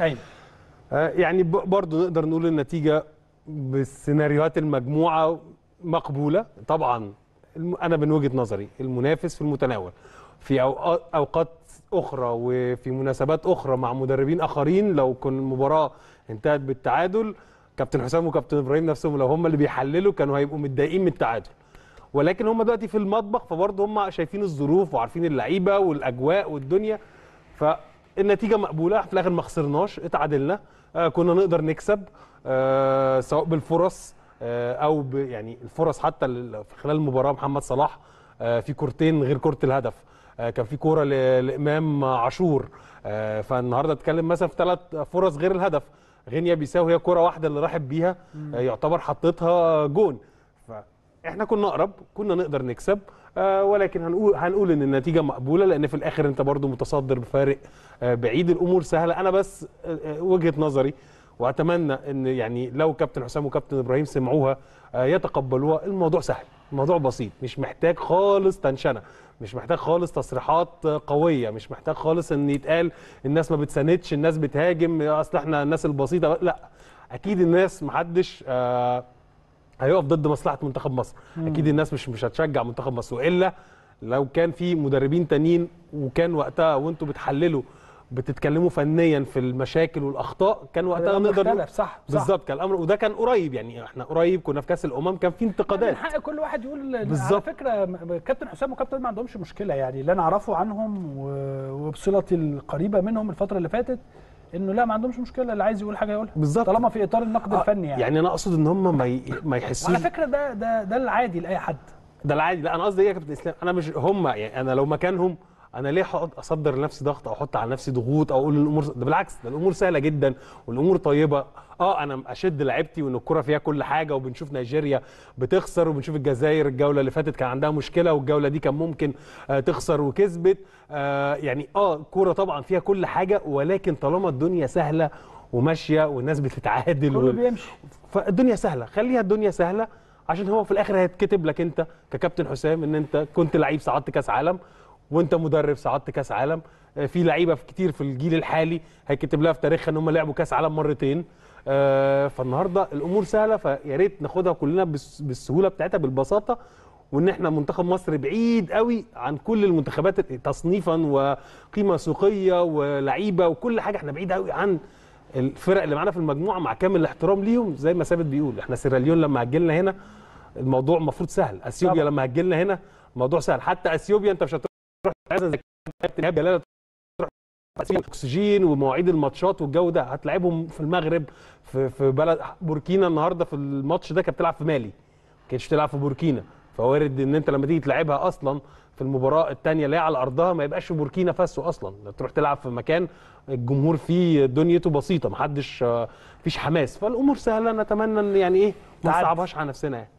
ايوه يعني برضه نقدر نقول النتيجه بالسيناريوهات المجموعه مقبوله طبعا انا من وجهه نظري المنافس في المتناول في اوقات اخرى وفي مناسبات اخرى مع مدربين اخرين لو كان المباراه انتهت بالتعادل كابتن حسام وكابتن ابراهيم نفسهم لو هم اللي بيحللوا كانوا هيبقوا متضايقين من التعادل ولكن هم دلوقتي في المطبخ فبرضه هم شايفين الظروف وعارفين اللعيبه والاجواء والدنيا ف النتيجه مقبوله في الاخر ما خسرناش اتعادلنا آه كنا نقدر نكسب آه سواء بالفرص آه او يعني الفرص حتى في خلال المباراه محمد صلاح آه في كورتين غير كره الهدف آه كان في كوره لامام عاشور آه فالنهارده اتكلم مثلا في ثلاث فرص غير الهدف غينيا بيساو هي كوره واحده اللي راحت بيها آه يعتبر حطيتها جون فاحنا كنا اقرب كنا نقدر نكسب آه، ولكن هنقول هنقول ان النتيجه مقبوله لان في الاخر انت برضو متصدر بفارق آه، بعيد الامور سهله انا بس آه، وجهه نظري واتمنى ان يعني لو كابتن حسام وكابتن ابراهيم سمعوها يتقبلوها الموضوع سهل الموضوع بسيط مش محتاج خالص تنشنه مش محتاج خالص تصريحات قويه مش محتاج خالص ان يتقال الناس ما بتساندش الناس بتهاجم اصل احنا الناس البسيطه لا اكيد الناس محدش آه هيقف ضد مصلحه منتخب مصر مم. اكيد الناس مش مش هتشجع منتخب مصر والا لو كان في مدربين تانيين وكان وقتها وانتوا بتحللوا بتتكلموا فنيا في المشاكل والاخطاء كان وقتها نقدر صح, صح بالظبط كان الامر وده كان قريب يعني احنا قريب كنا في كاس الامم كان في انتقادات يعني من حق كل واحد يقول بالظبط على فكره كابتن حسام وكابتن ما عندهمش مشكله يعني اللي انا اعرفه عنهم وبصلتي القريبه منهم الفتره اللي فاتت انه لا ما عندهمش مشكله اللي عايز يقول حاجه يقولها بالظبط طالما في اطار النقد آه الفني يعني يعني انا اقصد ان هم ما ما يحسوش على فكره ده ده ده العادي لاي حد ده العادي لا انا قصدي ايه يا كابتن اسلام انا مش هم يعني انا لو مكانهم انا ليه هقعد اصدر لنفسي ضغط او احط على نفسي ضغوط او اقول الامور ده بالعكس ده الامور سهله جدا والامور طيبه اه انا اشد لعيبتي وان الكره فيها كل حاجه وبنشوف نيجيريا بتخسر وبنشوف الجزائر الجوله اللي فاتت كان عندها مشكله والجوله دي كان ممكن آه، تخسر وكسبت آه يعني اه الكوره طبعا فيها كل حاجه ولكن طالما الدنيا سهله وماشيه والناس بتتعادل كله بيمشي فالدنيا سهله خليها الدنيا سهله عشان هو في الاخر هيتكتب لك انت ككابتن حسام ان انت كنت لعيب صعدت كاس عالم وانت مدرب صعدت كاس عالم آه، في لعيبه كتير في الجيل الحالي هيكتب لها في تاريخها ان هم لعبوا كاس عالم مرتين آه، فالنهارده الامور سهله فيا ريت ناخدها كلنا بالسهوله بتاعتها بالبساطه وان احنا منتخب مصر بعيد قوي عن كل المنتخبات تصنيفا وقيمه سوقيه ولعيبه وكل حاجه احنا بعيد قوي عن الفرق اللي معانا في المجموعه مع كامل الاحترام ليهم زي ما ثابت بيقول احنا سيراليون لما هجلنا هنا الموضوع المفروض سهل اثيوبيا لما هجلنا هنا الموضوع سهل حتى اثيوبيا انت مش عايز كابتن ايهاب جلاله تروح اكسجين ومواعيد الماتشات والجو ده هتلاعبهم في المغرب في في بلد بوركينا النهارده في الماتش ده كانت بتلعب في مالي ما كانتش تلعب في بوركينا فوارد ان انت لما تيجي تلعبها اصلا في المباراه الثانيه اللي هي على ارضها ما يبقاش في بوركينا فاسو اصلا تروح تلعب في مكان الجمهور فيه دنيته بسيطه ما حدش آه، فيش حماس فالامور سهله نتمنى ان يعني ايه ما نصعبهاش على نفسنا يعني